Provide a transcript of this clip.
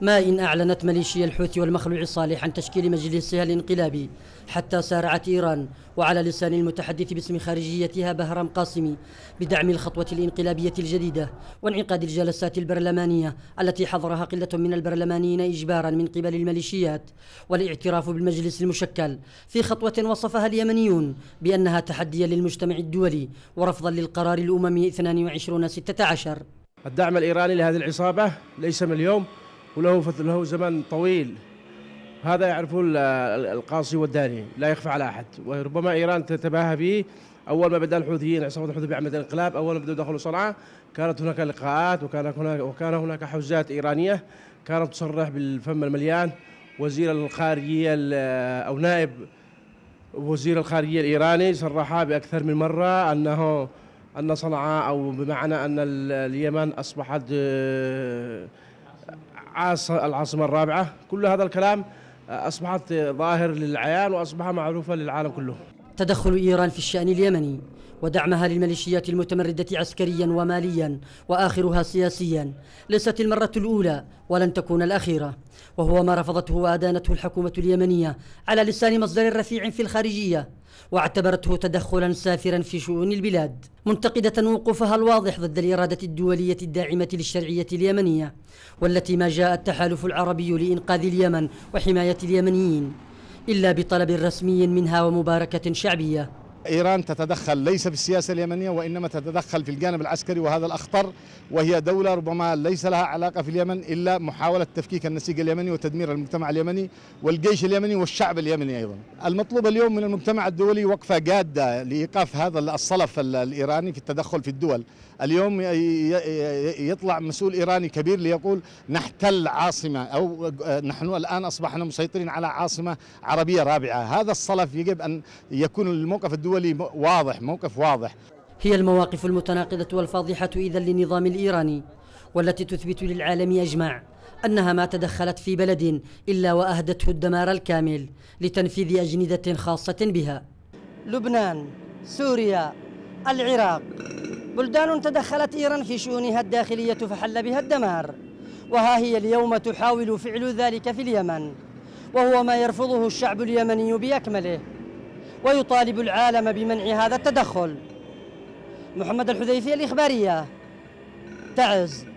ما إن أعلنت ميليشيا الحوثي والمخلوع الصالح عن تشكيل مجلسها الانقلابي حتى سارعت إيران وعلى لسان المتحدث باسم خارجيتها بهرام قاسمي بدعم الخطوة الانقلابية الجديدة وانعقاد الجلسات البرلمانية التي حضرها قلة من البرلمانيين إجبارا من قبل الميليشيات والاعتراف بالمجلس المشكل في خطوة وصفها اليمنيون بأنها تحديا للمجتمع الدولي ورفضا للقرار الأممي 22 16 الدعم الإيراني لهذه العصابة ليس من اليوم وله له زمن طويل هذا يعرفه القاصي والداني لا يخفى على احد وربما ايران تتباهى به اول ما بدا الحوثيين عصابه الحوثي بعمل الانقلاب اول ما بداوا دخلوا صنعاء كانت هناك لقاءات وكان هناك وكان هناك حوزات ايرانيه كانت تصرح بالفم المليان وزير الخارجيه او نائب وزير الخارجيه الايراني صرح باكثر من مره انه ان صنعاء او بمعنى ان اليمن اصبحت آه، العاصمة الرابعة كل هذا الكلام آه، أصبحت ظاهر للعيان وأصبح معروفا للعالم كله تدخل إيران في الشأن اليمني ودعمها للميليشيات المتمردة عسكريا وماليا وآخرها سياسيا ليست المرة الأولى ولن تكون الأخيرة وهو ما رفضته وأدانته الحكومة اليمنية على لسان مصدر رفيع في الخارجية واعتبرته تدخلا سافرا في شؤون البلاد منتقدة وقوفها الواضح ضد الإرادة الدولية الداعمة للشرعية اليمنية والتي ما جاء التحالف العربي لإنقاذ اليمن وحماية اليمنيين إلا بطلب رسمي منها ومباركة شعبية إيران تتدخل ليس في السياسة اليمنية وإنما تتدخل في الجانب العسكري وهذا الأخطر وهي دولة ربما ليس لها علاقة في اليمن إلا محاولة تفكيك النسيج اليمني وتدمير المجتمع اليمني والجيش اليمني والشعب اليمني أيضا المطلوب اليوم من المجتمع الدولي وقفة جادة لإيقاف هذا الصلف الإيراني في التدخل في الدول اليوم يطلع مسؤول إيراني كبير ليقول نحتل عاصمة أو نحن الآن أصبحنا مسيطرين على عاصمة عربية رابعة هذا الصلف يجب أن يكون الموقف الدولي دولي واضح موقف واضح هي المواقف المتناقضة والفاضحة إذا للنظام الإيراني والتي تثبت للعالم أجمع أنها ما تدخلت في بلد إلا وأهدته الدمار الكامل لتنفيذ أجندة خاصة بها لبنان سوريا العراق بلدان تدخلت إيران في شؤونها الداخلية فحل بها الدمار وها هي اليوم تحاول فعل ذلك في اليمن وهو ما يرفضه الشعب اليمني بأكمله ويطالب العالم بمنع هذا التدخل محمد الحذيفي الإخبارية تعز